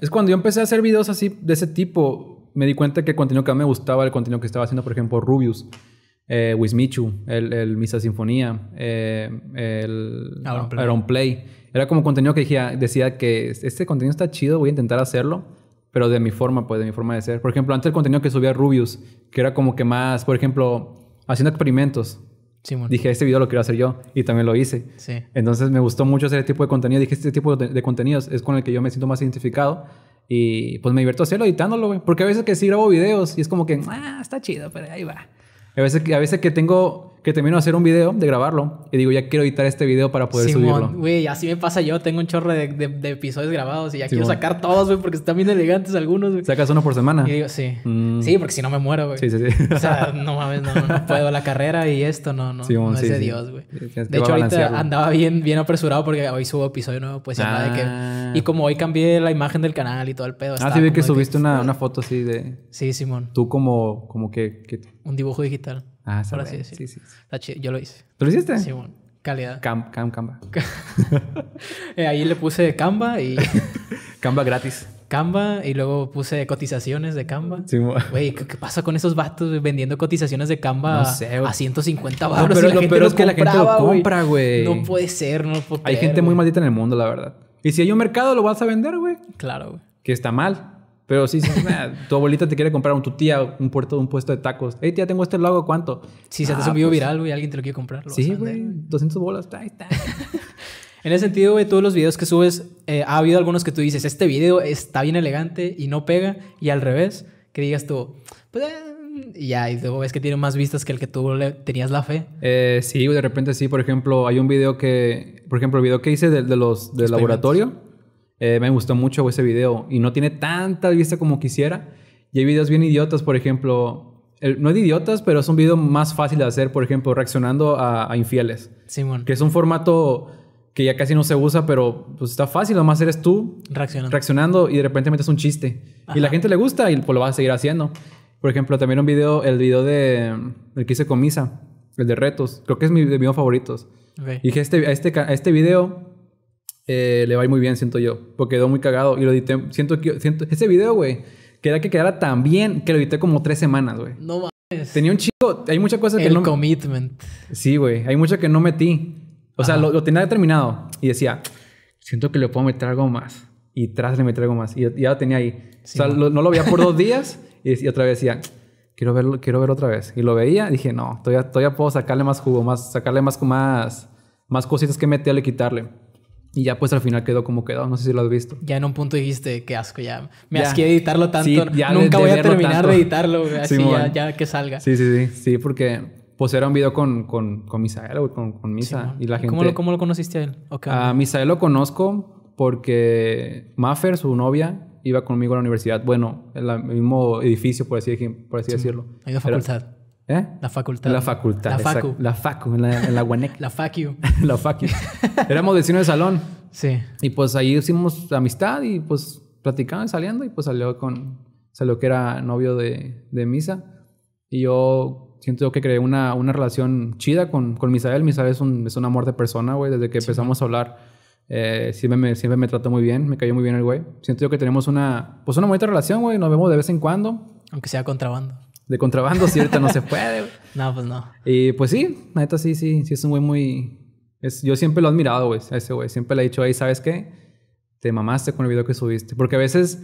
es cuando yo empecé a hacer videos así de ese tipo, me di cuenta que el contenido que a me gustaba, el contenido que estaba haciendo, por ejemplo, Rubius, eh, Wismichu, el, Misa Sinfonía, eh, el Iron Play. Era como contenido que decía, decía que este contenido está chido, voy a intentar hacerlo, pero de mi forma, pues, de mi forma de ser. Por ejemplo, antes el contenido que subía Rubius, que era como que más, por ejemplo, haciendo experimentos. Sí, Dije, este video lo quiero hacer yo y también lo hice. Entonces me gustó mucho hacer este tipo de contenido. Dije, este tipo de, contenidos es con el que yo me siento más identificado. Y pues me divierto hacerlo editándolo, güey. Porque a veces que sí grabo videos y es como que, ah, está chido, pero ahí va. A veces, a veces que tengo que termino de hacer un video, de grabarlo, y digo, ya quiero editar este video para poder Simón, subirlo. Güey, así me pasa yo, tengo un chorro de, de, episodios grabados y ya quiero sacar todos, güey, porque están bien elegantes algunos, güey. ¿Sacas uno por semana? Y digo, sí. Mm. Sí, porque si no me muero, güey. Sí, sí, sí. O sea, no mames, no, no puedo la carrera y esto, no, no. no es de Dios, güey. De hecho, ahorita andaba bien, bien apresurado porque hoy subo episodio nuevo, pues ya de que. Ah. Y como hoy cambié la imagen del canal y todo el pedo. Ah, sí, vi que subiste una, foto así de. Sí, Simón. Tú como, como que, que... Un dibujo digital. Ah, por así Sí, sí, Yo lo hice. ¿Tú lo hiciste? Sí, bueno. Calidad. Cam, cam, Canva. Eh, ahí le puse Canva y... Canva gratis. Canva y luego puse cotizaciones de Canva. Sí, güey, ¿qué, pasa con esos vatos vendiendo cotizaciones de Canva a 150 baros? No, pero es que la gente lo compra, güey. No puede ser, no Hay gente muy maldita en el mundo, la verdad. Y si hay un mercado, lo vas a vender, güey. Claro, güey. Que está mal. Pero si tu abuelita te quiere comprar, a tu tía, un, puerto, un puesto de tacos. Hey, tía, tengo este lago, ¿cuánto? Si se te ah, subió pues". viral, güey, alguien te lo quiere comprar. sí, güey, 200 bolas, en ese sentido, de todos los videos que subes, eh, ha habido algunos que tú dices, este video está bien elegante y no pega, y al revés, que digas tú, pues, eh", y ya, y luego ves que tiene más vistas que el que tú le tenías la fe. Eh, sí, de repente sí, por ejemplo, hay un video que, por ejemplo, el video que hice de los del laboratorio eh, me gustó mucho ese video y no tiene tanta vista como quisiera. Y hay videos bien idiotas, por ejemplo, no es de idiotas, pero es un video más fácil de hacer, por ejemplo, reaccionando a, infieles. Simón. Que es un formato que ya casi no se usa, pero pues está fácil, más eres tú reaccionando, reaccionando y de repente metes un chiste. Y la gente le gusta y pues lo vas a seguir haciendo. Por ejemplo, también un video, el video de el que hice con Misa, el de retos, creo que es mi de mis favoritos. Y dije, este, este, este video eh, le va muy bien, siento yo. Porque quedó muy cagado y lo edité. Siento que. Siento, ese video, güey, quería que quedara tan bien que lo edité como tres semanas, güey. No mames. Tenía un chico. Hay muchas cosas que no. El commitment. Sí, güey. Hay muchas que no metí. O sea, lo, tenía determinado y decía, siento que le puedo meter algo más. Y tras le meter algo más. Y, ya lo tenía ahí. o sea, no lo veía por dos días y, otra vez decía, quiero verlo, quiero verlo otra vez. Y lo veía, Y dije, no, todavía, todavía puedo sacarle más jugo, más, sacarle más, más, más cositas que meterle, quitarle. Y ya pues al final quedó como quedó, no sé si lo has visto. Ya en un punto dijiste, qué asco, ya me ya. editarlo tanto, nunca voy a terminar de editarlo, así ya, que salga. Sí, sí, sí, sí, porque pues era un video con, con, con Misael, con, Misa y la gente... ¿Cómo lo, lo conociste a él? Okay, a ah, Misael lo conozco porque Maffer, su novia, iba conmigo a la universidad, bueno, en el mismo edificio, por así, por así decirlo. Hay la facultad. ¿Eh? La facultad. La facultad. La facu. La facu, en la, en la la facu. la facu. Éramos vecinos de salón. Sí. Y pues ahí hicimos amistad y pues y saliendo y pues salió con, salió que era novio de, Misa. Y yo siento que creé una, una relación chida con, con Misael. Misael es un, es amor de persona, güey. Desde que empezamos a hablar, eh, siempre, me, siempre me trató muy bien. Me cayó muy bien el güey. Siento yo que tenemos una, pues una bonita relación, güey. Nos vemos de vez en cuando. Aunque sea contrabando de contrabando, cierta no se puede. no, pues no. Y pues sí, neta sí, sí, sí es un güey muy... Es, yo siempre lo he admirado, güey, a ese güey. Siempre le he dicho, ahí, ¿sabes qué? Te mamaste con el video que subiste. Porque a veces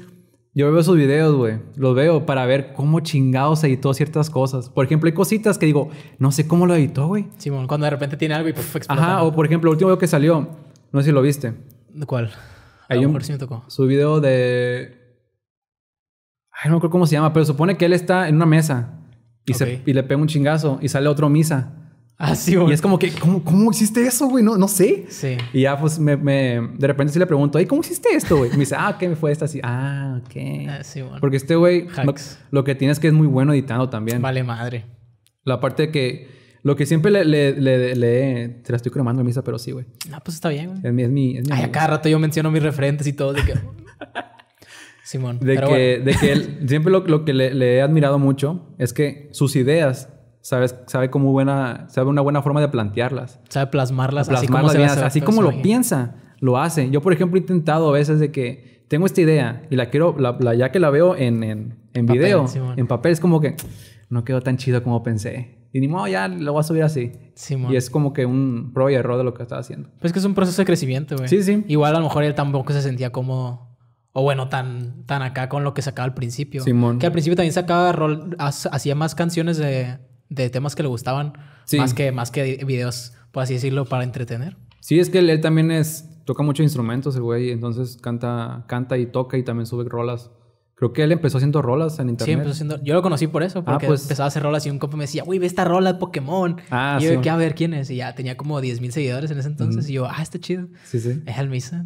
yo veo sus videos, güey. Los veo para ver cómo chingados editó ciertas cosas. Por ejemplo, hay cositas que digo, no sé cómo lo editó, güey. Simón, cuando de repente tiene algo y Ajá, o por ejemplo, el último video que salió, no sé si lo viste. ¿Cuál? A hay un, sí me tocó. Su video de Ay, no acuerdo cómo se llama, pero supone que él está en una mesa y, se, y le pega un chingazo y sale otro misa. Ah, Y es como que, ¿cómo, cómo hiciste eso, güey? No, no sé. Sí. Y ya, pues, me, de repente sí le pregunto, ¿ay, cómo hiciste esto, güey? Me dice, ah, ¿qué me fue esta así? Ah, ok. Ah, sí, Porque este güey, lo, que tienes que es muy bueno editando también. Vale madre. La parte de que, lo que siempre le, le, le, le te la estoy cremando, misa, pero sí, güey. Ah, pues está bien, güey. Es mi, es mi, Ay, a cada rato yo menciono mis referentes y todo, de que... Simón. De, que, de que él, siempre lo, que le, he admirado mucho es que sus ideas, sabes, sabe cómo buena, sabe una buena forma de plantearlas. Sabe plasmarlas, plasmarlas así como, así como lo piensa, lo hace. Yo, por ejemplo, he intentado a veces de que tengo esta idea y la quiero, la, ya que la veo en, en, en video, en papel, es como que no quedó tan chido como pensé. Y ni modo, ya lo voy a subir así. Y es como que un pro y error de lo que estaba haciendo. Pues es que es un proceso de crecimiento, güey. Sí, sí. Igual a lo mejor él tampoco se sentía cómodo o bueno, tan, tan acá con lo que sacaba al principio. Simón. Que al principio también sacaba rol, hacía más canciones de, de temas que le gustaban, más, que, más que videos, por así decirlo, para entretener. Sí, es que él, también es, toca muchos instrumentos, el güey, entonces canta, canta y toca y también sube rolas. Creo que él empezó haciendo rolas en internet. Sí, empezó haciendo. Yo lo conocí por eso, ah, porque pues. empezaba a hacer rolas y un compa me decía, Uy, ve esta rola de Pokémon. Ah, y yo, ¿qué a ver quién es? Y ya tenía como 10.000 mil seguidores en ese entonces. Y yo, ah, está chido. Sí, sí. Es el